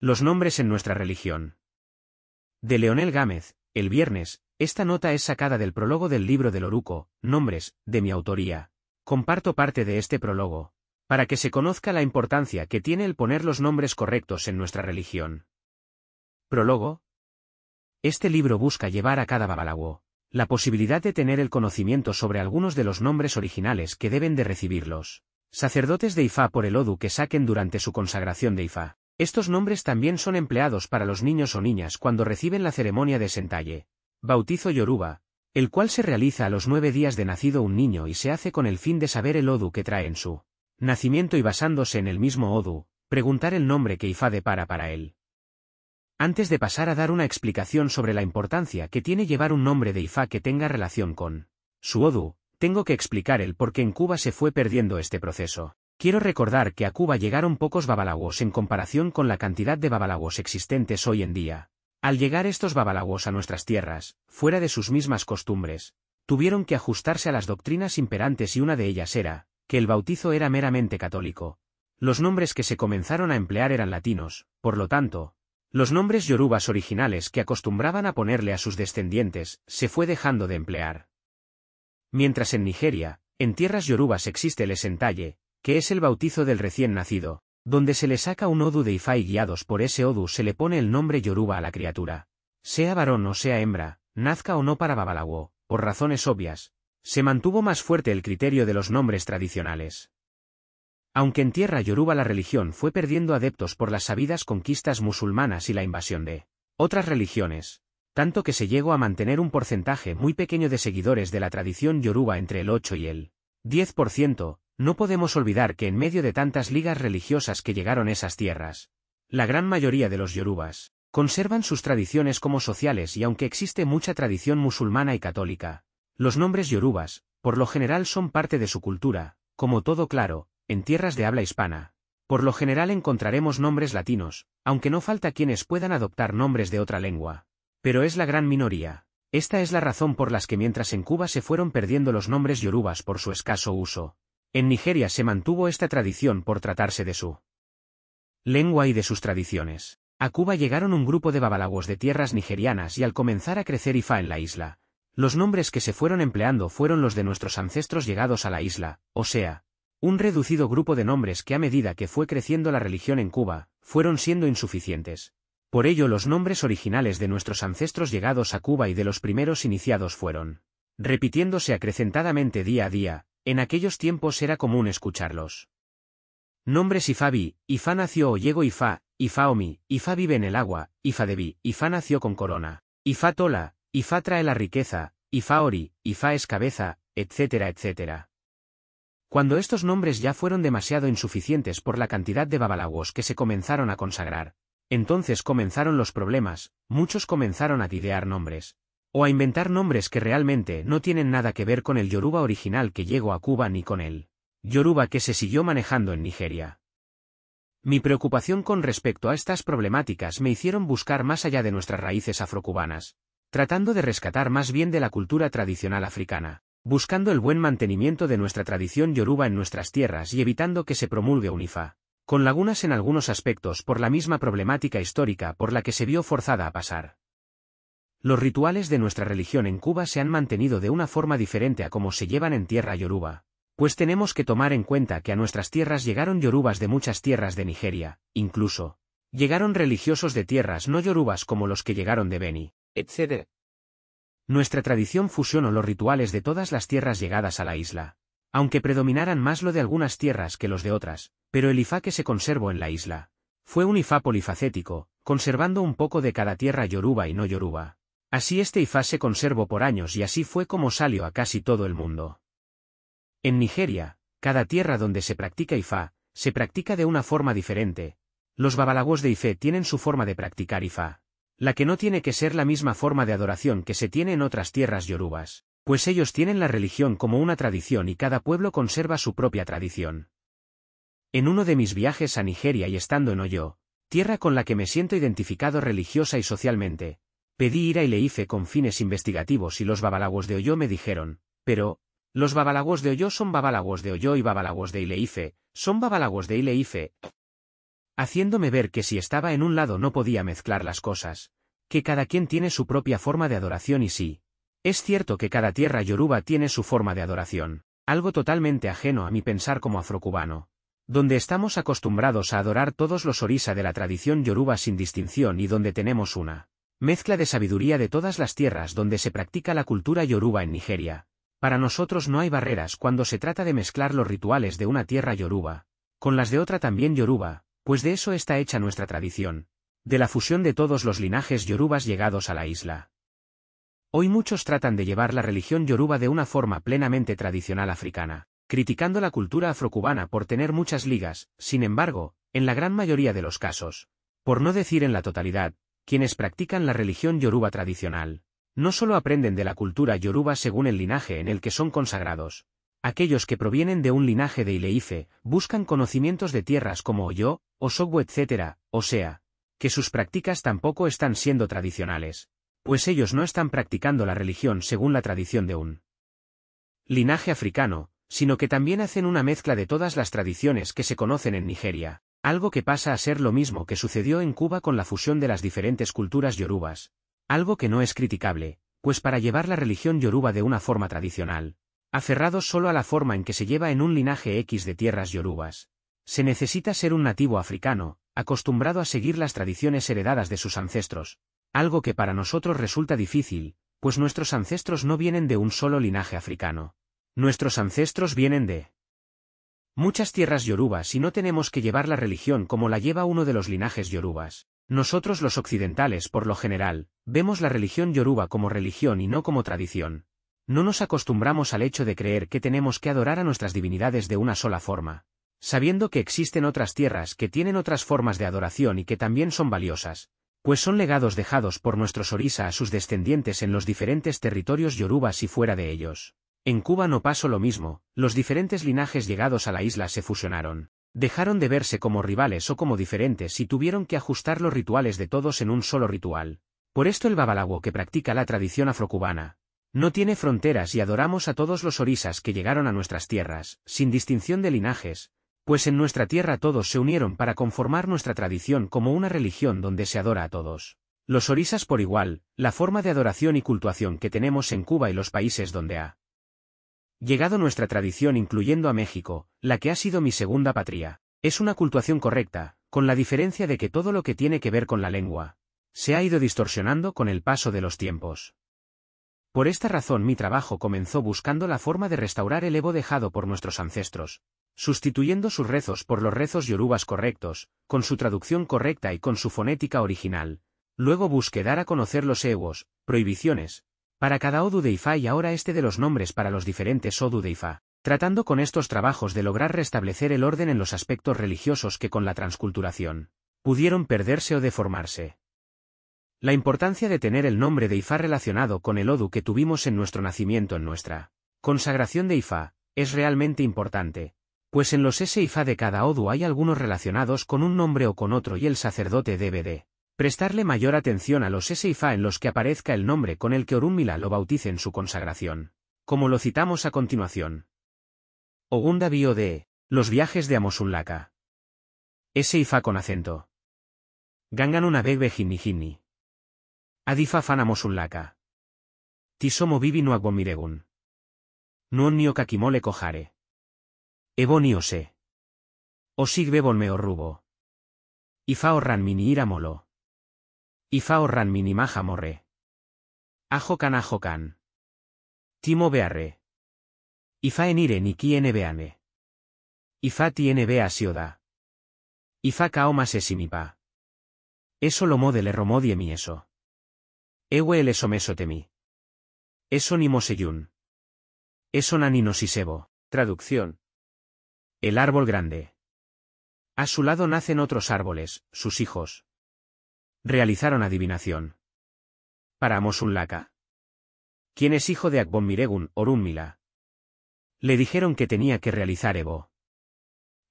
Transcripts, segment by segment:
Los nombres en nuestra religión. De Leonel Gámez, el viernes, esta nota es sacada del prólogo del libro del Oruco, Nombres, de mi autoría. Comparto parte de este prólogo, para que se conozca la importancia que tiene el poner los nombres correctos en nuestra religión. Prólogo. Este libro busca llevar a cada babalawo la posibilidad de tener el conocimiento sobre algunos de los nombres originales que deben de recibir los sacerdotes de Ifá por el Odu que saquen durante su consagración de Ifá. Estos nombres también son empleados para los niños o niñas cuando reciben la ceremonia de sentalle, bautizo yoruba, el cual se realiza a los nueve días de nacido un niño y se hace con el fin de saber el odu que trae en su nacimiento y basándose en el mismo odu, preguntar el nombre que Ifá depara para él. Antes de pasar a dar una explicación sobre la importancia que tiene llevar un nombre de Ifá que tenga relación con su odu, tengo que explicar el por qué en Cuba se fue perdiendo este proceso. Quiero recordar que a Cuba llegaron pocos babalagos en comparación con la cantidad de babalagos existentes hoy en día. Al llegar estos babalagos a nuestras tierras, fuera de sus mismas costumbres, tuvieron que ajustarse a las doctrinas imperantes y una de ellas era, que el bautizo era meramente católico. Los nombres que se comenzaron a emplear eran latinos, por lo tanto, los nombres yorubas originales que acostumbraban a ponerle a sus descendientes se fue dejando de emplear. Mientras en Nigeria, en tierras yorubas existe el esentalle, que es el bautizo del recién nacido, donde se le saca un odu de Ifá y guiados por ese odu se le pone el nombre Yoruba a la criatura. Sea varón o sea hembra, nazca o no para Babalawo, por razones obvias, se mantuvo más fuerte el criterio de los nombres tradicionales. Aunque en tierra yoruba la religión fue perdiendo adeptos por las sabidas conquistas musulmanas y la invasión de otras religiones, tanto que se llegó a mantener un porcentaje muy pequeño de seguidores de la tradición yoruba entre el 8 y el 10%, no podemos olvidar que en medio de tantas ligas religiosas que llegaron esas tierras, la gran mayoría de los yorubas conservan sus tradiciones como sociales y aunque existe mucha tradición musulmana y católica, los nombres yorubas, por lo general son parte de su cultura, como todo claro, en tierras de habla hispana. Por lo general encontraremos nombres latinos, aunque no falta quienes puedan adoptar nombres de otra lengua. Pero es la gran minoría. Esta es la razón por las que mientras en Cuba se fueron perdiendo los nombres yorubas por su escaso uso, en Nigeria se mantuvo esta tradición por tratarse de su lengua y de sus tradiciones. A Cuba llegaron un grupo de babalagos de tierras nigerianas y al comenzar a crecer Ifa en la isla, los nombres que se fueron empleando fueron los de nuestros ancestros llegados a la isla, o sea, un reducido grupo de nombres que a medida que fue creciendo la religión en Cuba, fueron siendo insuficientes. Por ello los nombres originales de nuestros ancestros llegados a Cuba y de los primeros iniciados fueron repitiéndose acrecentadamente día a día, en aquellos tiempos era común escucharlos. Nombres Ifabi, Ifa nació o Ifa Ifa, Ifaomi, Ifa vive en el agua, Ifadebi, Ifa nació con corona, Ifa tola, Ifá trae la riqueza, Ifa ori, Ifá es cabeza, etcétera, etcétera. Cuando estos nombres ya fueron demasiado insuficientes por la cantidad de babalagos que se comenzaron a consagrar, entonces comenzaron los problemas, muchos comenzaron a idear nombres, o a inventar nombres que realmente no tienen nada que ver con el yoruba original que llegó a Cuba ni con el yoruba que se siguió manejando en Nigeria. Mi preocupación con respecto a estas problemáticas me hicieron buscar más allá de nuestras raíces afrocubanas, tratando de rescatar más bien de la cultura tradicional africana, buscando el buen mantenimiento de nuestra tradición yoruba en nuestras tierras y evitando que se promulgue un IFA, con lagunas en algunos aspectos por la misma problemática histórica por la que se vio forzada a pasar. Los rituales de nuestra religión en Cuba se han mantenido de una forma diferente a como se llevan en tierra yoruba, pues tenemos que tomar en cuenta que a nuestras tierras llegaron yorubas de muchas tierras de Nigeria, incluso, llegaron religiosos de tierras no yorubas como los que llegaron de Beni, etc. Nuestra tradición fusionó los rituales de todas las tierras llegadas a la isla, aunque predominaran más lo de algunas tierras que los de otras, pero el Ifá que se conservó en la isla, fue un Ifá polifacético, conservando un poco de cada tierra yoruba y no yoruba. Así este Ifá se conservó por años y así fue como salió a casi todo el mundo. En Nigeria, cada tierra donde se practica Ifá, se practica de una forma diferente. Los babalagos de Ifé tienen su forma de practicar Ifá, la que no tiene que ser la misma forma de adoración que se tiene en otras tierras yorubas, pues ellos tienen la religión como una tradición y cada pueblo conserva su propia tradición. En uno de mis viajes a Nigeria y estando en Oyo, tierra con la que me siento identificado religiosa y socialmente, Pedí ira y le con fines investigativos y los babalagos de Hoyo me dijeron, pero, los babalagos de Hoyo son babalagos de Hoyo y babalagos de Ileife, son babalagos de Ileife. Haciéndome ver que si estaba en un lado no podía mezclar las cosas, que cada quien tiene su propia forma de adoración y sí, es cierto que cada tierra yoruba tiene su forma de adoración, algo totalmente ajeno a mi pensar como afrocubano, donde estamos acostumbrados a adorar todos los orisa de la tradición yoruba sin distinción y donde tenemos una Mezcla de sabiduría de todas las tierras donde se practica la cultura yoruba en Nigeria. Para nosotros no hay barreras cuando se trata de mezclar los rituales de una tierra yoruba, con las de otra también yoruba, pues de eso está hecha nuestra tradición, de la fusión de todos los linajes yorubas llegados a la isla. Hoy muchos tratan de llevar la religión yoruba de una forma plenamente tradicional africana, criticando la cultura afrocubana por tener muchas ligas, sin embargo, en la gran mayoría de los casos, por no decir en la totalidad, quienes practican la religión yoruba tradicional, no solo aprenden de la cultura yoruba según el linaje en el que son consagrados, aquellos que provienen de un linaje de Ileife buscan conocimientos de tierras como Oyo, Osogbo etc., o sea, que sus prácticas tampoco están siendo tradicionales, pues ellos no están practicando la religión según la tradición de un linaje africano, sino que también hacen una mezcla de todas las tradiciones que se conocen en Nigeria. Algo que pasa a ser lo mismo que sucedió en Cuba con la fusión de las diferentes culturas yorubas. Algo que no es criticable, pues para llevar la religión yoruba de una forma tradicional, aferrado solo a la forma en que se lleva en un linaje X de tierras yorubas, se necesita ser un nativo africano, acostumbrado a seguir las tradiciones heredadas de sus ancestros, algo que para nosotros resulta difícil, pues nuestros ancestros no vienen de un solo linaje africano. Nuestros ancestros vienen de Muchas tierras yorubas y no tenemos que llevar la religión como la lleva uno de los linajes yorubas. Nosotros los occidentales, por lo general, vemos la religión yoruba como religión y no como tradición. No nos acostumbramos al hecho de creer que tenemos que adorar a nuestras divinidades de una sola forma. Sabiendo que existen otras tierras que tienen otras formas de adoración y que también son valiosas, pues son legados dejados por nuestros orisa a sus descendientes en los diferentes territorios yorubas y fuera de ellos. En Cuba no pasó lo mismo, los diferentes linajes llegados a la isla se fusionaron. Dejaron de verse como rivales o como diferentes y tuvieron que ajustar los rituales de todos en un solo ritual. Por esto el babalago que practica la tradición afrocubana. No tiene fronteras y adoramos a todos los orisas que llegaron a nuestras tierras, sin distinción de linajes, pues en nuestra tierra todos se unieron para conformar nuestra tradición como una religión donde se adora a todos. Los orisas por igual, la forma de adoración y cultuación que tenemos en Cuba y los países donde ha Llegado nuestra tradición incluyendo a México, la que ha sido mi segunda patria, es una cultuación correcta, con la diferencia de que todo lo que tiene que ver con la lengua, se ha ido distorsionando con el paso de los tiempos. Por esta razón mi trabajo comenzó buscando la forma de restaurar el Evo dejado por nuestros ancestros, sustituyendo sus rezos por los rezos yorubas correctos, con su traducción correcta y con su fonética original. Luego busqué dar a conocer los egos, prohibiciones, para cada Odu de Ifá y ahora este de los nombres para los diferentes Odu de Ifá, tratando con estos trabajos de lograr restablecer el orden en los aspectos religiosos que con la transculturación pudieron perderse o deformarse. La importancia de tener el nombre de Ifá relacionado con el Odu que tuvimos en nuestro nacimiento en nuestra consagración de Ifá es realmente importante, pues en los S Ifa de cada Odu hay algunos relacionados con un nombre o con otro y el sacerdote debe de Prestarle mayor atención a los sifa en los que aparezca el nombre con el que Orunmila lo bautice en su consagración, como lo citamos a continuación. Ogunda Bio de Los viajes de Amosunlaka. sifa con acento. Ganganuna una bebe jinni Adifa fan Amosunlaka. Tisomo vivi no aguamiregun. Nuonnio kakimole kohare. Eboniose. Osigbe rubo. Ifa orran mini iramolo. Ifaorran minimaja morre. Ajokan ajokan. Timo bearre. Ifa enire en beane. Ifa tiene bea sioda. Ifa kaoma esimipa. Eso lo modele romodie mi eso. Ewe el meso temi. Eso ni moseyun. Eso naninosisebo. Traducción. El árbol grande. A su lado nacen otros árboles, sus hijos realizaron adivinación. Para laca ¿Quién es hijo de Akbon Miregun, Le dijeron que tenía que realizar Evo.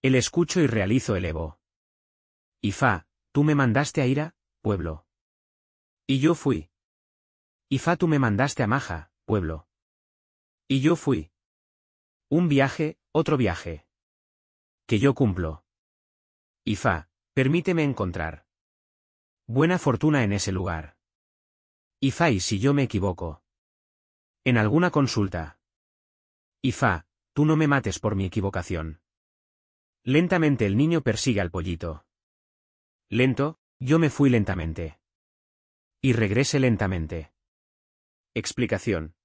El escucho y realizo el Evo. Ifa, tú me mandaste a Ira, pueblo. Y yo fui. Ifa, tú me mandaste a Maja, pueblo. Y yo fui. Un viaje, otro viaje. Que yo cumplo. Ifa, permíteme encontrar. Buena fortuna en ese lugar. Ifá, y si yo me equivoco. En alguna consulta. Ifa, tú no me mates por mi equivocación. Lentamente el niño persigue al pollito. Lento, yo me fui lentamente. Y regrese lentamente. Explicación.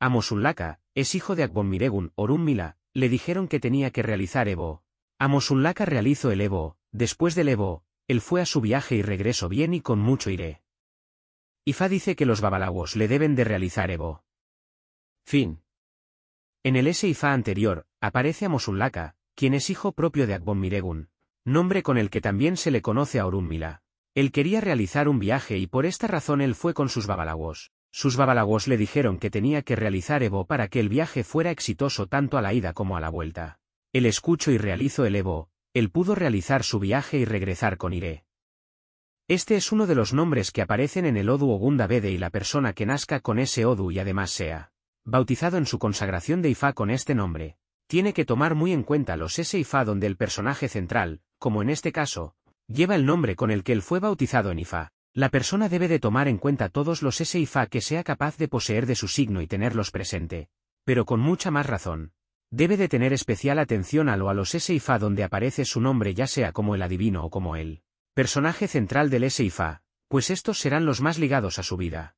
Amosulaka es hijo de Akbonmiregun Orunmila, le dijeron que tenía que realizar Evo. Mosulaka realizó el Evo, después del Evo, él fue a su viaje y regresó bien y con mucho iré. Ifa dice que los babalawos le deben de realizar Evo. Fin. En el S. Ifa anterior, aparece a Mosullaka, quien es hijo propio de Akbon Miregun, nombre con el que también se le conoce a Orunmila. Él quería realizar un viaje y por esta razón él fue con sus babalawos. Sus babalawos le dijeron que tenía que realizar Evo para que el viaje fuera exitoso tanto a la ida como a la vuelta. Él escucho y realizo el Evo, él pudo realizar su viaje y regresar con Iré. Este es uno de los nombres que aparecen en el Odu Ogunda Bede y la persona que nazca con ese Odu y además sea bautizado en su consagración de Ifá con este nombre, tiene que tomar muy en cuenta los ese Ifá donde el personaje central, como en este caso, lleva el nombre con el que él fue bautizado en Ifá. La persona debe de tomar en cuenta todos los ese Ifá que sea capaz de poseer de su signo y tenerlos presente, pero con mucha más razón, Debe de tener especial atención a lo a los SIFA donde aparece su nombre ya sea como el adivino o como él personaje central del SIFA, pues estos serán los más ligados a su vida.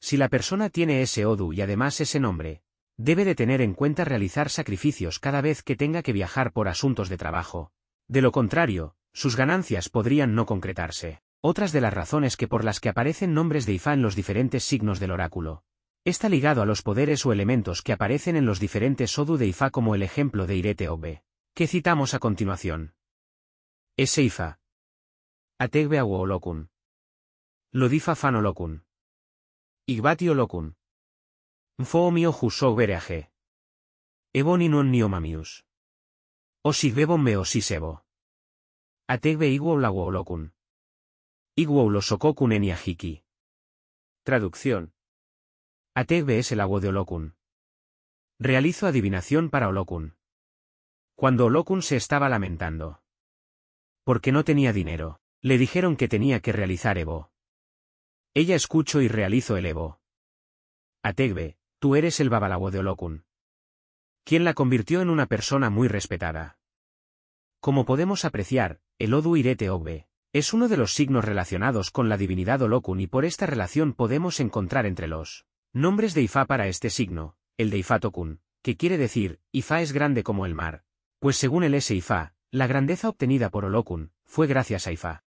Si la persona tiene ese Odu y además ese nombre, debe de tener en cuenta realizar sacrificios cada vez que tenga que viajar por asuntos de trabajo. De lo contrario, sus ganancias podrían no concretarse. Otras de las razones que por las que aparecen nombres de I.F.A. en los diferentes signos del oráculo, Está ligado a los poderes o elementos que aparecen en los diferentes sodu de Ifa como el ejemplo de Irete Obe, que citamos a continuación. Eseifa. Ifa. Ategbe lo Lodifa Fanolokun. Igbati lokun Mfoomio Huso Bereaje. Eboni non niomamius. Osigbebon me osisebo. Ategbe Iguolawoolokun. Iguolosokokun eniajiki. Traducción. Ategbe es el agua de Olokun. Realizo adivinación para Olokun. Cuando Olokun se estaba lamentando. Porque no tenía dinero, le dijeron que tenía que realizar Evo. Ella escuchó y realizó el Evo. Ategbe, tú eres el babalawo de Olokun. Quien la convirtió en una persona muy respetada. Como podemos apreciar, el Odu Irete Ogbe es uno de los signos relacionados con la divinidad Olokun y por esta relación podemos encontrar entre los Nombres de Ifá para este signo, el de Ifá Tokun, que quiere decir, Ifá es grande como el mar. Pues según el S. Ifá, la grandeza obtenida por Olokun, fue gracias a Ifá.